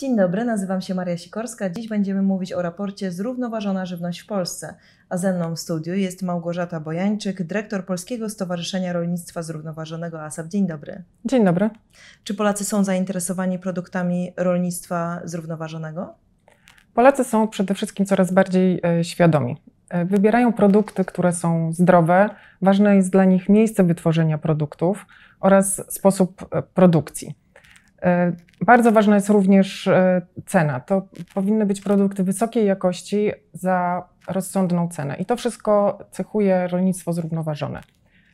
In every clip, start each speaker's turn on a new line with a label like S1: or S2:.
S1: Dzień dobry, nazywam się Maria Sikorska. Dziś będziemy mówić o raporcie Zrównoważona Żywność w Polsce. A ze mną w studiu jest Małgorzata Bojańczyk, dyrektor Polskiego Stowarzyszenia Rolnictwa Zrównoważonego ASAP. Dzień dobry. Dzień dobry. Czy Polacy są zainteresowani produktami rolnictwa zrównoważonego?
S2: Polacy są przede wszystkim coraz bardziej e, świadomi. E, wybierają produkty, które są zdrowe. Ważne jest dla nich miejsce wytworzenia produktów oraz sposób e, produkcji. E, bardzo ważna jest również e, cena. To powinny być produkty wysokiej jakości za rozsądną cenę. I to wszystko cechuje rolnictwo zrównoważone.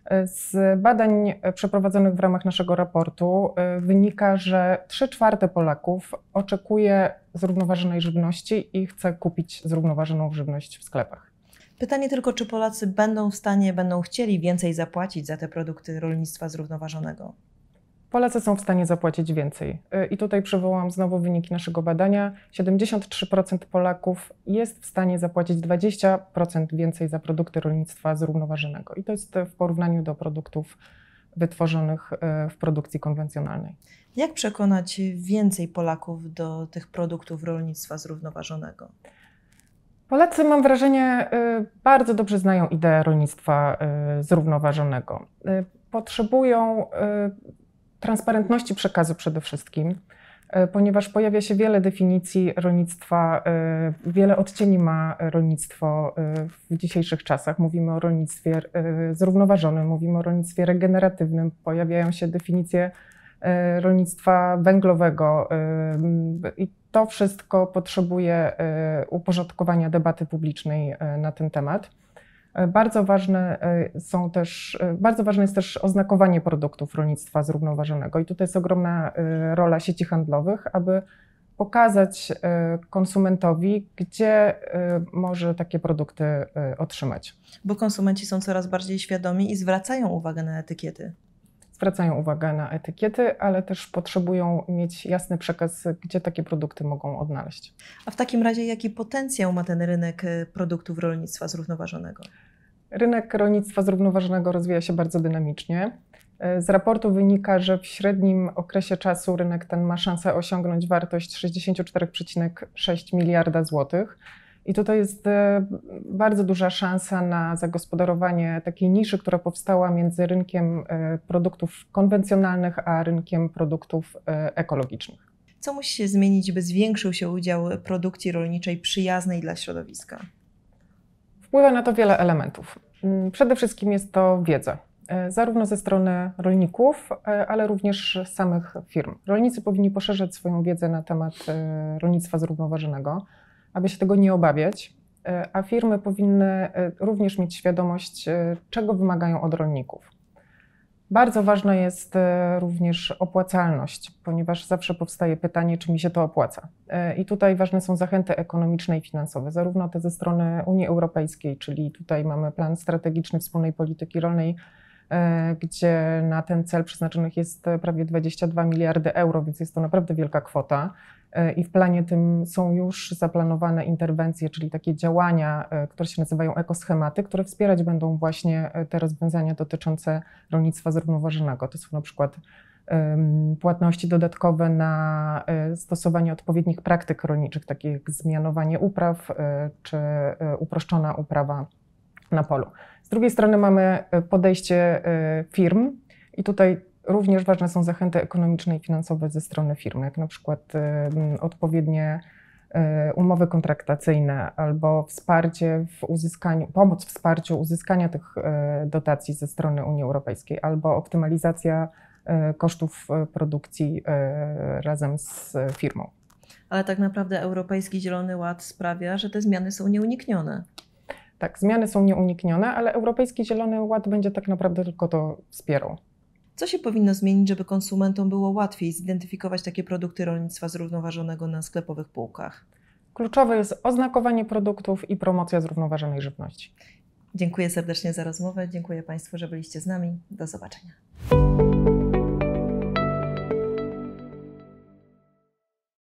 S2: E, z badań przeprowadzonych w ramach naszego raportu wynika, że 3 czwarte Polaków oczekuje zrównoważonej żywności i chce kupić zrównoważoną żywność w sklepach.
S1: Pytanie tylko, czy Polacy będą w stanie, będą chcieli więcej zapłacić za te produkty rolnictwa zrównoważonego?
S2: Polacy są w stanie zapłacić więcej. Y, I tutaj przywołam znowu wyniki naszego badania. 73% Polaków jest w stanie zapłacić 20% więcej za produkty rolnictwa zrównoważonego. I to jest y, w porównaniu do produktów wytworzonych y, w produkcji konwencjonalnej.
S1: Jak przekonać więcej Polaków do tych produktów rolnictwa zrównoważonego?
S2: Polacy, mam wrażenie, bardzo dobrze znają ideę rolnictwa zrównoważonego. Potrzebują transparentności przekazu przede wszystkim, e, ponieważ pojawia się wiele definicji rolnictwa, e, wiele odcieni ma rolnictwo e, w dzisiejszych czasach. Mówimy o rolnictwie zrównoważonym, mówimy o rolnictwie regeneratywnym, pojawiają się definicje rolnictwa węglowego i to wszystko potrzebuje uporządkowania debaty publicznej na ten temat. Bardzo ważne, e, są też, e, bardzo ważne jest też oznakowanie produktów rolnictwa zrównoważonego i tutaj jest ogromna e, rola sieci handlowych, aby pokazać konsumentowi, gdzie może takie produkty otrzymać. Bo konsumenci są coraz bardziej świadomi i zwracają uwagę na etykiety zwracają uwagę na etykiety, ale też potrzebują mieć jasny przekaz, gdzie takie produkty mogą odnaleźć.
S1: A w takim razie jaki potencjał ma ten rynek e, produktów rolnictwa zrównoważonego?
S2: Rynek rolnictwa zrównoważonego rozwija się bardzo dynamicznie. E, z raportu wynika, że w średnim okresie czasu rynek ten ma szansę osiągnąć wartość 64,6 miliarda złotych i tutaj jest e, bardzo duża szansa na zagospodarowanie takiej niszy, która powstała między rynkiem e, produktów konwencjonalnych a rynkiem produktów e, ekologicznych.
S1: Co musi się zmienić,
S2: by zwiększył
S1: się udział produkcji rolniczej przyjaznej dla środowiska?
S2: Wpływa na to wiele elementów. Mm, przede wszystkim jest to wiedza zarówno ze strony rolników, ale również samych firm. Rolnicy powinni poszerzać swoją wiedzę na temat rolnictwa zrównoważonego aby się tego nie obawiać, e, a firmy powinny e, również mieć świadomość, e, czego wymagają od rolników. Bardzo ważna jest również opłacalność, ponieważ zawsze powstaje pytanie, czy mi się to opłaca. I tutaj ważne są zachęty ekonomiczne i finansowe, zarówno te ze strony Unii Europejskiej, czyli tutaj mamy plan strategiczny wspólnej polityki rolnej, gdzie na ten cel przeznaczonych jest prawie 22 miliardy euro, więc jest to naprawdę wielka kwota. E, i w planie tym są już zaplanowane interwencje, czyli takie działania, e, które się nazywają ekoschematy, które wspierać będą właśnie e, te rozwiązania dotyczące rolnictwa zrównoważonego. To są na przykład płatności dodatkowe na stosowanie odpowiednich praktyk rolniczych, takich jak zmianowanie upraw czy uproszczona uprawa na polu. Z drugiej strony mamy podejście firm i tutaj Również ważne są zachęty ekonomiczne i finansowe ze strony firmy, jak na przykład odpowiednie e, umowy kontraktacyjne albo wsparcie w uzyskaniu, pomoc w wsparciu uzyskania tych e, dotacji ze strony Unii Europejskiej, albo optymalizacja e, kosztów produkcji razem z firmą.
S1: Ale tak naprawdę Europejski Zielony Ład sprawia, że te zmiany są nieuniknione.
S2: Tak, zmiany są nieuniknione, ale Europejski Zielony Ład będzie tak naprawdę tylko to wspierał.
S1: Co się powinno zmienić, żeby konsumentom było łatwiej zidentyfikować takie produkty rolnictwa zrównoważonego na sklepowych półkach? Kluczowe jest oznakowanie produktów i promocja zrównoważonej żywności. Dziękuję serdecznie za rozmowę. Dziękuję Państwu, że byliście z nami. Do zobaczenia.